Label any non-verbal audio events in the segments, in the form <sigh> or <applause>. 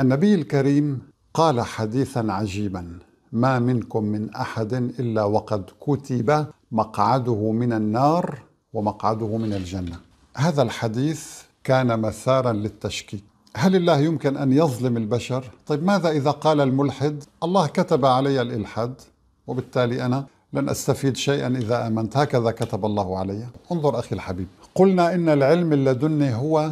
النبي الكريم قال حديثا عجيبا ما منكم من احد الا وقد كتب مقعده من النار ومقعده من الجنه هذا الحديث كان مثارا للتشكيك هل الله يمكن ان يظلم البشر طيب ماذا اذا قال الملحد الله كتب علي الالحاد وبالتالي انا لن استفيد شيئا اذا امنت هكذا كتب الله علي انظر اخي الحبيب قلنا ان العلم اللدني هو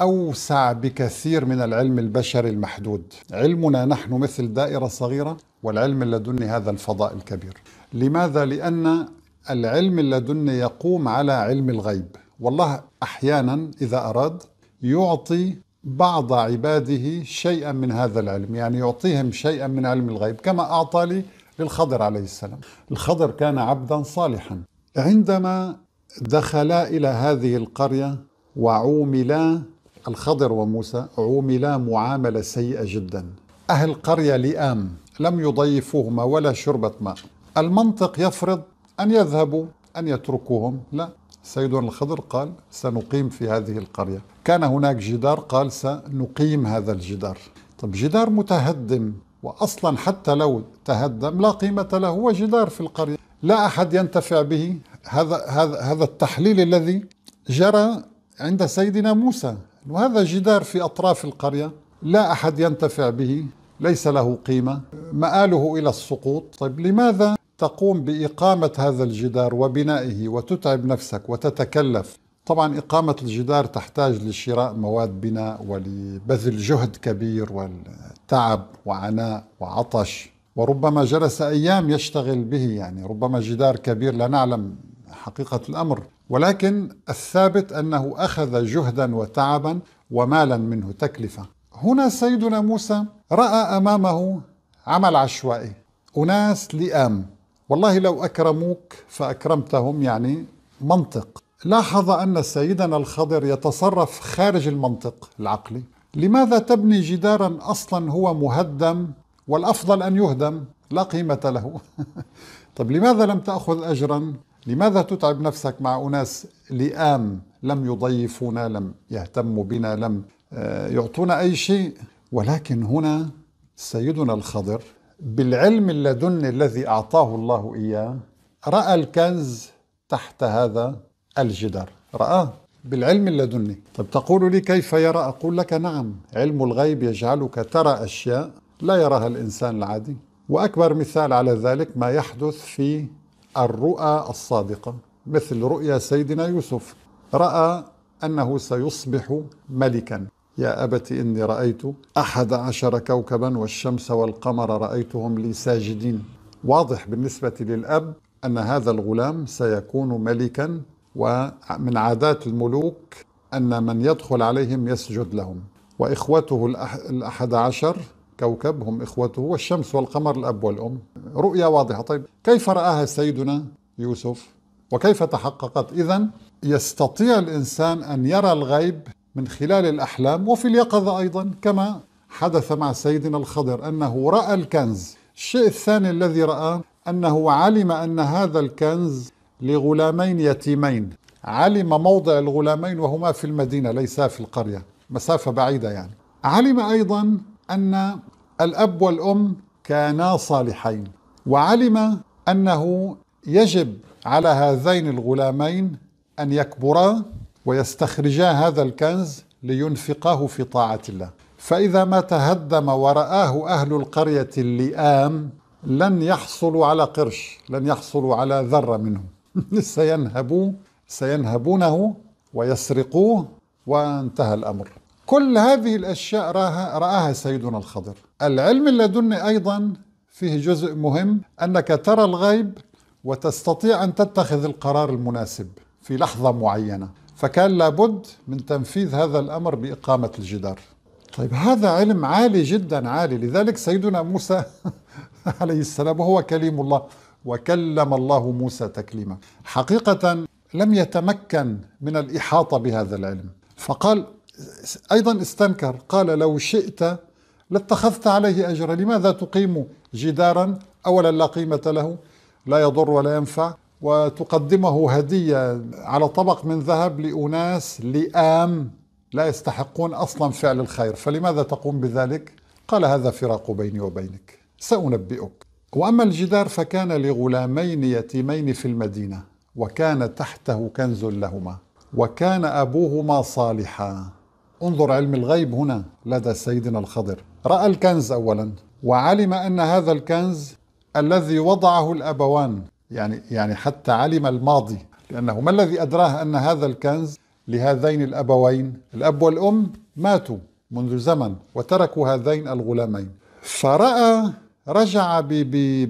أوسع بكثير من العلم البشري المحدود علمنا نحن مثل دائرة صغيرة والعلم اللدني هذا الفضاء الكبير لماذا؟ لأن العلم اللدني يقوم على علم الغيب والله أحيانا إذا أراد يعطي بعض عباده شيئا من هذا العلم يعني يعطيهم شيئا من علم الغيب كما أعطى لي للخضر عليه السلام الخضر كان عبدا صالحا عندما دخلا إلى هذه القرية وعوملا الخضر وموسى عوملا معاملة سيئة جدا أهل قرية لئام لم يضيفوهما ولا شربة ماء المنطق يفرض أن يذهبوا أن يتركوهم لا سيدنا الخضر قال سنقيم في هذه القرية كان هناك جدار قال سنقيم هذا الجدار طب جدار متهدم وأصلا حتى لو تهدم لا قيمة له هو جدار في القرية لا أحد ينتفع به هذا, هذا, هذا التحليل الذي جرى عند سيدنا موسى وهذا جدار في أطراف القرية لا أحد ينتفع به ليس له قيمة مآله إلى السقوط طيب لماذا تقوم بإقامة هذا الجدار وبنائه وتتعب نفسك وتتكلف طبعا إقامة الجدار تحتاج لشراء مواد بناء ولبذل جهد كبير والتعب وعناء وعطش وربما جلس أيام يشتغل به يعني ربما جدار كبير لا نعلم حقيقة الأمر ولكن الثابت انه اخذ جهدا وتعبا ومالا منه تكلفه. هنا سيدنا موسى راى امامه عمل عشوائي، اناس لئام، والله لو اكرموك فاكرمتهم يعني منطق. لاحظ ان سيدنا الخضر يتصرف خارج المنطق العقلي. لماذا تبني جدارا اصلا هو مهدم والافضل ان يهدم، لا قيمه له. <laughs> طب لماذا لم تاخذ اجرا لماذا تتعب نفسك مع أناس لئام لم يضيفونا لم يهتموا بنا لم آه، يعطونا أي شيء ولكن هنا سيدنا الخضر بالعلم اللدني الذي أعطاه الله إياه رأى الكنز تحت هذا الجدار رآه بالعلم اللدني طب تقول لي كيف يرى أقول لك نعم علم الغيب يجعلك ترى أشياء لا يراها الإنسان العادي وأكبر مثال على ذلك ما يحدث في الرؤى الصادقة مثل رؤيا سيدنا يوسف رأى أنه سيصبح ملكا يا أبت إني رأيت أحد عشر كوكبا والشمس والقمر رأيتهم لي ساجدين واضح بالنسبة للأب أن هذا الغلام سيكون ملكا ومن عادات الملوك أن من يدخل عليهم يسجد لهم وإخوته الأحد عشر كوكب هم إخوته والشمس والقمر الأب والأم رؤية واضحة طيب كيف رآها سيدنا يوسف وكيف تحققت إذا يستطيع الإنسان أن يرى الغيب من خلال الأحلام وفي اليقظة أيضا كما حدث مع سيدنا الخضر أنه رأى الكنز الشيء الثاني الذي رآه أنه علم أن هذا الكنز لغلامين يتيمين علم موضع الغلامين وهما في المدينة ليسا في القرية مسافة بعيدة يعني علم أيضا أن الأب والأم كانا صالحين وعلم انه يجب على هذين الغلامين ان يكبرا ويستخرجا هذا الكنز لينفقاه في طاعه الله فاذا ما تهدم وراه اهل القريه اللئام لن يحصلوا على قرش لن يحصلوا على ذره منه <laughs> سينهبوا سينهبونه ويسرقوه وانتهى الامر كل هذه الاشياء راها راها سيدنا الخضر العلم اللدني ايضا فيه جزء مهم انك ترى الغيب وتستطيع ان تتخذ القرار المناسب في لحظه معينه فكان لابد من تنفيذ هذا الامر باقامه الجدار طيب هذا علم عالي جدا عالي لذلك سيدنا موسى <laughs> عليه السلام وهو كليم الله وكلم الله موسى تكليما حقيقه لم يتمكن من الاحاطه بهذا العلم فقال ايضا استنكر قال لو شئت لاتخذت عليه أجرا لماذا تقيم جدارا أولا لا قيمة له لا يضر ولا ينفع وتقدمه هدية على طبق من ذهب لأناس لئام لا يستحقون أصلا فعل الخير فلماذا تقوم بذلك؟ قال هذا فراق بيني وبينك سأنبئك وأما الجدار فكان لغلامين يتيمين في المدينة وكان تحته كنز لهما وكان أبوهما صالحا انظر علم الغيب هنا لدى سيدنا الخضر راى الكنز اولا وعلم ان هذا الكنز الذي وضعه الابوان يعني يعني حتى علم الماضي لانه ما الذي ادراه ان هذا الكنز لهذين الابوين الاب والام ماتوا منذ زمن وتركوا هذين الغلامين فراى رجع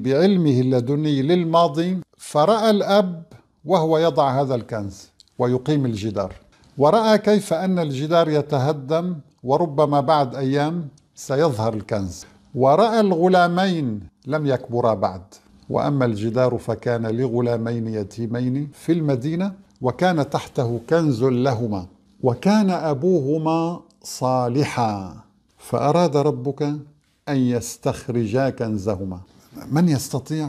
بعلمه اللدني للماضي فراى الاب وهو يضع هذا الكنز ويقيم الجدار ورأى كيف أن الجدار يتهدم وربما بعد أيام سيظهر الكنز ورأى الغلامين لم يكبرا بعد وأما الجدار فكان لغلامين يتيمين في المدينة وكان تحته كنز لهما وكان أبوهما صالحا فأراد ربك أن يستخرجا كنزهما من يستطيع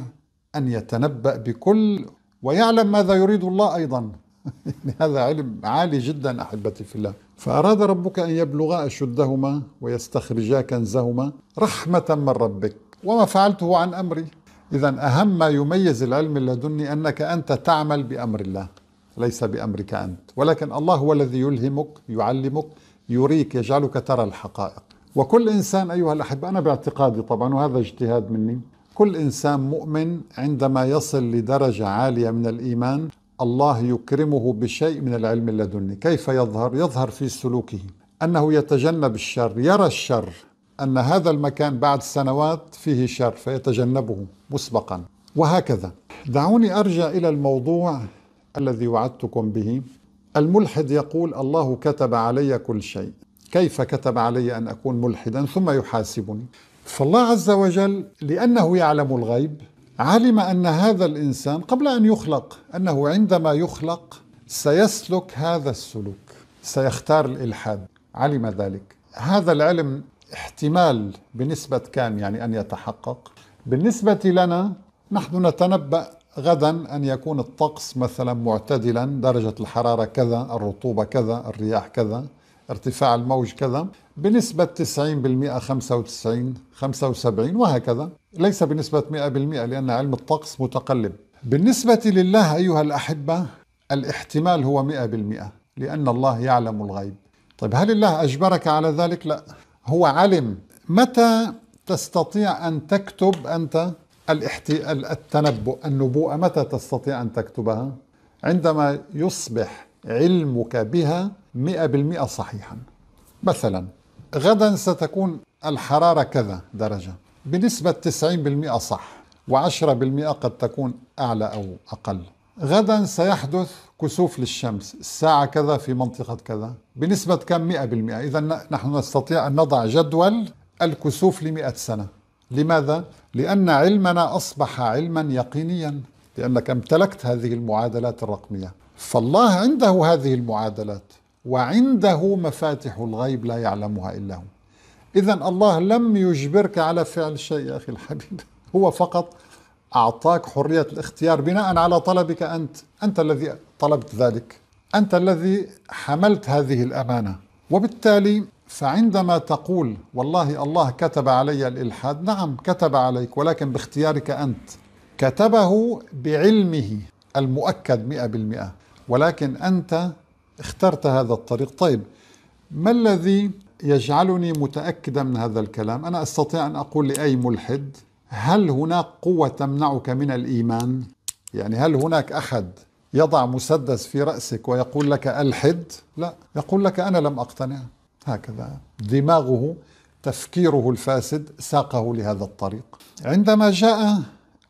أن يتنبأ بكل ويعلم ماذا يريد الله أيضا <laughs> هذا علم عالي جدا احبتي في الله فاراد ربك ان يبلغا اشدهما ويستخرجا كنزهما رحمه من ربك وما فعلته عن امري اذا اهم ما يميز العلم اللدني انك انت تعمل بامر الله ليس بامرك انت ولكن الله هو الذي يلهمك يعلمك يريك يجعلك ترى الحقائق وكل انسان ايها الاحبه انا باعتقادي طبعا وهذا اجتهاد مني كل انسان مؤمن عندما يصل لدرجه عاليه من الايمان الله يكرمه بشيء من العلم اللدني كيف يظهر؟ يظهر في سلوكه أنه يتجنب الشر يرى الشر أن هذا المكان بعد سنوات فيه شر فيتجنبه مسبقا وهكذا دعوني أرجع إلى الموضوع الذي وعدتكم به الملحد يقول الله كتب علي كل شيء كيف كتب علي أن أكون ملحدا ثم يحاسبني فالله عز وجل لأنه يعلم الغيب علم ان هذا الانسان قبل ان يخلق انه عندما يخلق سيسلك هذا السلوك سيختار الالحاد علم ذلك هذا العلم احتمال بنسبه كان يعني ان يتحقق بالنسبه لنا نحن نتنبا غدا ان يكون الطقس مثلا معتدلا درجه الحراره كذا الرطوبه كذا الرياح كذا ارتفاع الموج كذا بنسبة 90% 95 75 وهكذا ليس بنسبة 100% لأن علم الطقس متقلب بالنسبة لله أيها الأحبة الاحتمال هو 100% لأن الله يعلم الغيب طيب هل الله أجبرك على ذلك؟ لا هو علم متى تستطيع أن تكتب أنت الاحت... التنبؤ النبوءة متى تستطيع أن تكتبها؟ عندما يصبح علمك بها 100% صحيحا مثلا غدا ستكون الحرارة كذا درجة بنسبة 90% صح و10% قد تكون أعلى أو أقل غدا سيحدث كسوف للشمس الساعة كذا في منطقة كذا بنسبة كم 100% إذا نحن نستطيع أن نضع جدول الكسوف لمئة سنة لماذا؟ لأن علمنا أصبح علما يقينيا لأنك امتلكت هذه المعادلات الرقمية فالله عنده هذه المعادلات وعنده مفاتح الغيب لا يعلمها إلا هو إذا الله لم يجبرك على فعل شيء يا أخي الحبيب <laughs> هو فقط أعطاك حرية الاختيار بناء على طلبك أنت أنت الذي طلبت ذلك أنت الذي حملت هذه الأمانة وبالتالي فعندما تقول والله الله كتب علي الإلحاد نعم كتب عليك ولكن باختيارك أنت كتبه بعلمه المؤكد مئة بالمئة ولكن أنت اخترت هذا الطريق طيب ما الذي يجعلني متأكدا من هذا الكلام أنا أستطيع أن أقول لأي ملحد هل هناك قوة تمنعك من الإيمان؟ يعني هل هناك أحد يضع مسدس في رأسك ويقول لك ألحد؟ لا يقول لك أنا لم أقتنع هكذا دماغه تفكيره الفاسد ساقه لهذا الطريق عندما جاء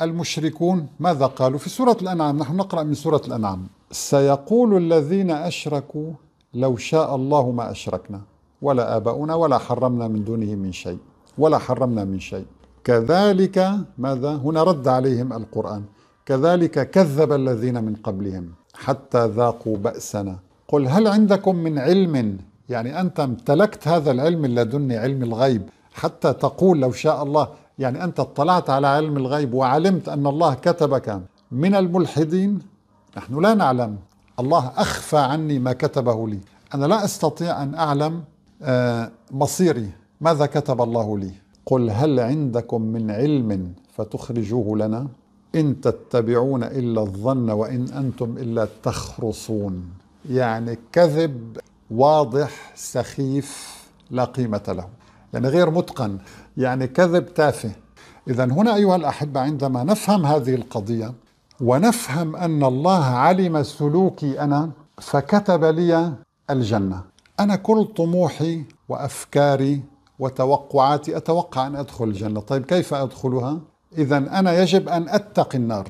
المشركون ماذا قالوا في سورة الأنعام نحن نقرأ من سورة الأنعام سيقول الذين أشركوا لو شاء الله ما أشركنا ولا آباؤنا ولا حرمنا من دونه من شيء ولا حرمنا من شيء كذلك ماذا هنا رد عليهم القرآن كذلك كذب الذين من قبلهم حتى ذاقوا بأسنا قل هل عندكم من علم يعني أنت امتلكت هذا العلم اللدني علم الغيب حتى تقول لو شاء الله يعني أنت اطلعت على علم الغيب وعلمت أن الله كتبك من الملحدين نحن لا نعلم الله أخفى عني ما كتبه لي أنا لا أستطيع أن أعلم آه، مصيري ماذا كتب الله لي قل هل عندكم من علم فتخرجوه لنا إن تتبعون إلا الظن وإن أنتم إلا تخرصون يعني كذب واضح سخيف لا قيمة له يعني غير متقن يعني كذب تافه إذا هنا أيها الأحبة عندما نفهم هذه القضية ونفهم أن الله علم سلوكي أنا فكتب لي الجنة أنا كل طموحي وأفكاري وتوقعاتي أتوقع أن أدخل الجنة طيب كيف أدخلها؟ إذا أنا يجب أن أتقي النار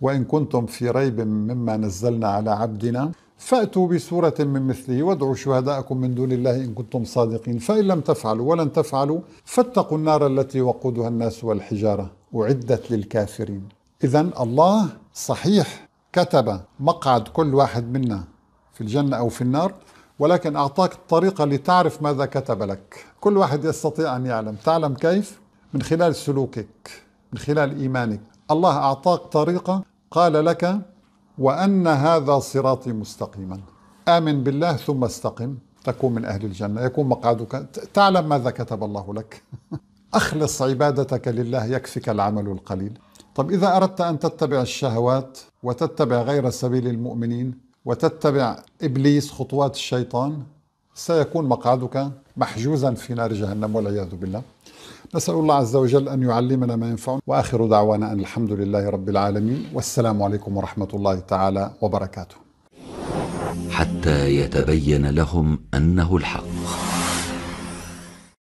وإن كنتم في ريب مما نزلنا على عبدنا فأتوا بسورة من مثله وادعوا شهداءكم من دون الله إن كنتم صادقين فإن لم تفعلوا ولن تفعلوا فاتقوا النار التي وقودها الناس والحجارة أعدت للكافرين إذا الله صحيح كتب مقعد كل واحد منا في الجنة أو في النار ولكن أعطاك الطريقة لتعرف ماذا كتب لك كل واحد يستطيع أن يعلم تعلم كيف؟ من خلال سلوكك من خلال إيمانك الله أعطاك طريقة قال لك وأن هذا صراطي مستقيما آمن بالله ثم استقم تكون من أهل الجنة يكون مقعدك تعلم ماذا كتب الله لك <laughs> أخلص عبادتك لله يكفك العمل القليل طب إذا أردت أن تتبع الشهوات وتتبع غير سبيل المؤمنين وتتبع إبليس خطوات الشيطان سيكون مقعدك محجوزا في نار جهنم والعياذ بالله نسأل الله عز وجل أن يعلمنا ما ينفعنا وآخر دعوانا أن الحمد لله رب العالمين والسلام عليكم ورحمة الله تعالى وبركاته حتى يتبين لهم أنه الحق